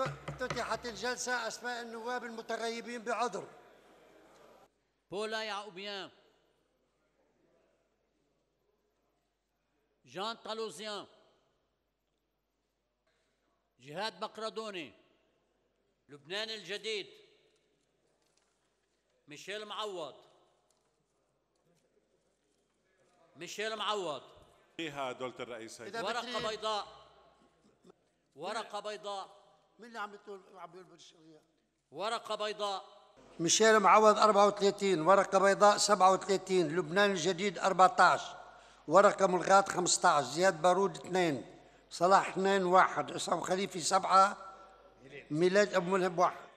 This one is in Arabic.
افتتحت الجلسة أسماء النواب المتغيبين بعذر بولا يعقوبيان جان طالوزيان جهاد بقردوني لبنان الجديد ميشيل معوض ميشيل معوض هدول الرئيسين ورقة بيضاء ورقة بيضاء مين اللي عم يطول عم يلبس الشغية؟ ورقة بيضاء ميشيل معوض 34 ورقة بيضاء 37 لبنان الجديد 14 ورقة ملغات 15 زياد بارود 2 صلاح 2 1 عصام خليفي 7 ميلاد أبو ملهب 1